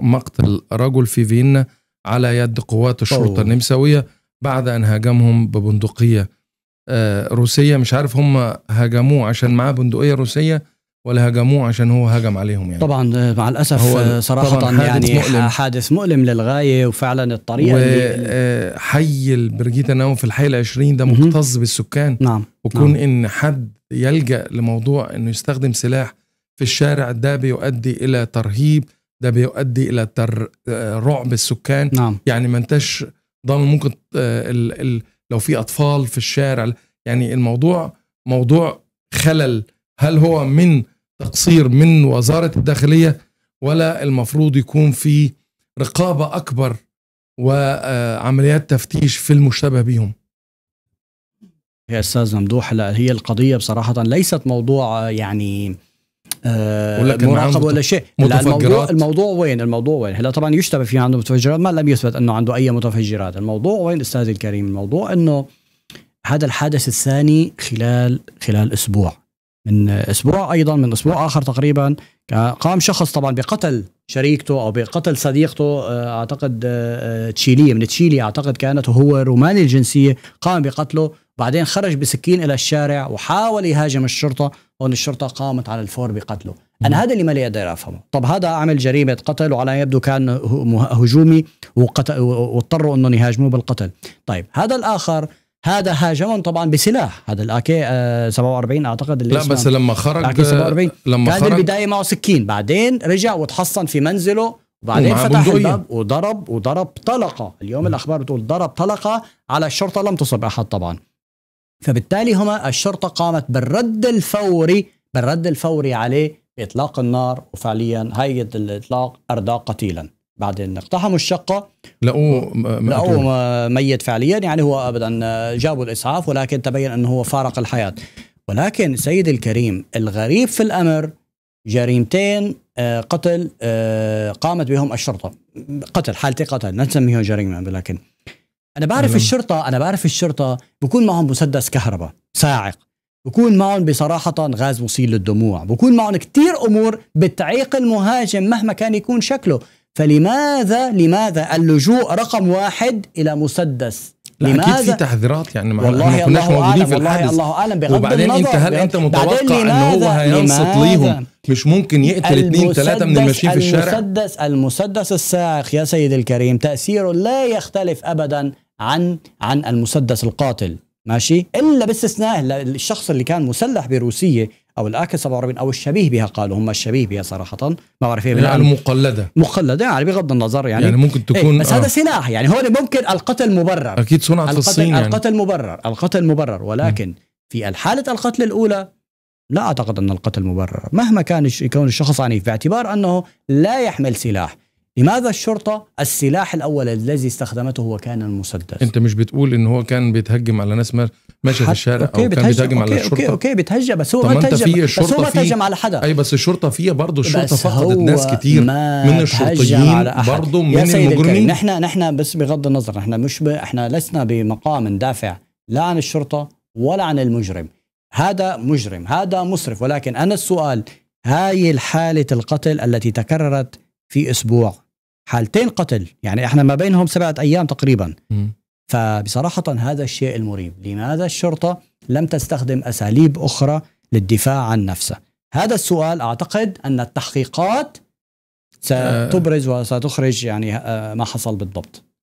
مقتل رجل في فيينا على يد قوات الشرطه طيب. النمساويه بعد ان هاجمهم ببندقيه آه، روسيه مش عارف هم هاجموه عشان معاه بندقيه روسيه ولا هاجموه عشان هو هاجم عليهم يعني طبعا آه، مع الاسف هو آه، صراحه طبعا يعني حادث يعني مؤلم. حادث مؤلم للغايه وفعلا الطريقه و... حي البرجيتا ناو في الحي ال20 ده مكتظ بالسكان نعم وكون نعم. ان حد يلجا لموضوع انه يستخدم سلاح في الشارع ده بيؤدي الى ترهيب ده بيؤدي الى آه، رعب السكان نعم. يعني ما انتش ضامن ممكن الـ آه، الـ لو في اطفال في الشارع يعني الموضوع موضوع خلل هل هو من تقصير من وزاره الداخليه ولا المفروض يكون في رقابه اكبر وعمليات آه، تفتيش في المشتبه بهم يا استاذ ممدوح لا هي القضيه بصراحه ليست موضوع يعني آه، ولا مراقبه ولا شيء الموضوع الموضوع وين الموضوع وين هلا طبعا يشتبه في عنده متفجرات ما لم يثبت انه عنده اي متفجرات الموضوع وين استاذي الكريم الموضوع انه هذا الحادث الثاني خلال خلال اسبوع من اسبوع ايضا من اسبوع اخر تقريبا قام شخص طبعا بقتل شريكته او بقتل صديقته آه، اعتقد آه، آه، تشيليه من تشيلي اعتقد كانت هو روماني الجنسيه قام بقتله بعدين خرج بسكين الى الشارع وحاول يهاجم الشرطه وان الشرطه قامت على الفور بقتله انا هذا اللي مالي قادر افهمه طب هذا عمل جريمه قتل وعلى ما يبدو كان هجومي واضطروا انهم يهاجموه بالقتل طيب هذا الاخر هذا هاجمهم طبعا بسلاح هذا الاكي 47 آه، اعتقد اللي لا بس لما خرج الاكي 47 آه، لما كان خرج البدايه معه سكين بعدين رجع وتحصن في منزله وبعدين فتح بندقية. الباب وضرب وضرب طلقه اليوم م. الاخبار بتقول ضرب طلقه على الشرطه لم تصب احد طبعا فبالتالي هما الشرطه قامت بالرد الفوري بالرد الفوري عليه باطلاق النار وفعليا هي الاطلاق اردى قتيلا بعدين اقتحموا الشقة لقوه لقوه ميت فعليا يعني هو أبدا جابوا الإسعاف ولكن تبين أنه هو فارق الحياة ولكن سيد الكريم الغريب في الأمر جريمتين آه، قتل آه، قامت بهم الشرطة قتل حالتي قتل نسميه جريمة ولكن أنا بعرف ألم. نعم. الشرطة أنا بعرف الشرطة بكون معهم مسدس كهرباء ساعق بكون معهم بصراحة غاز مسيل للدموع بكون معهم كتير أمور بتعيق المهاجم مهما كان يكون شكله فلماذا لماذا اللجوء رقم واحد الى مسدس لماذا اكيد في تحذيرات يعني ما والله كناش موجودين في الحادث والله الله اعلم بغض وبعدين النظر انت هل انت متوقع ان هو هينصت ليهم مش ممكن يقتل اثنين ثلاثه من الماشيين في الشارع المسدس المسدس الساخ يا سيد الكريم تاثيره لا يختلف ابدا عن عن المسدس القاتل ماشي الا باستثناء الشخص اللي كان مسلح بروسيه او الاك 47 او الشبيه بها قالوا هم الشبيه بها صراحه ما بعرف ايه يعني مقلده مقلده يعني بغض النظر يعني يعني ممكن إيه، تكون إيه بس آه. هذا سلاح يعني هون ممكن القتل مبرر اكيد صنع في الصين يعني. القتل مبرر القتل مبرر ولكن م. في الحاله القتل الاولى لا اعتقد ان القتل مبرر مهما كان يكون الشخص عنيف باعتبار انه لا يحمل سلاح لماذا الشرطة السلاح الأول الذي استخدمته هو كان المسدس؟ أنت مش بتقول إن هو كان بيتهجم على ناس مر... ماشي في الشارع او كان بيتهجم على الشرطه اوكي اوكي بيتهجم بس هو ما تهجم بس هو ما تهجم على حدا اي بس الشرطه فيها برضه الشرطه فقدت ناس كتير من الشرطيين برضه من المجرمين نحن نحن بس بغض النظر نحن مش ب... احنا لسنا بمقام ندافع لا عن الشرطه ولا عن المجرم هذا مجرم هذا مسرف ولكن انا السؤال هاي الحالة القتل التي تكررت في أسبوع حالتين قتل يعني احنا ما بينهم سبعة أيام تقريبا م. فبصراحة هذا الشيء المريب لماذا الشرطة لم تستخدم أساليب أخرى للدفاع عن نفسها هذا السؤال أعتقد أن التحقيقات ستبرز وستخرج يعني آه، ما حصل بالضبط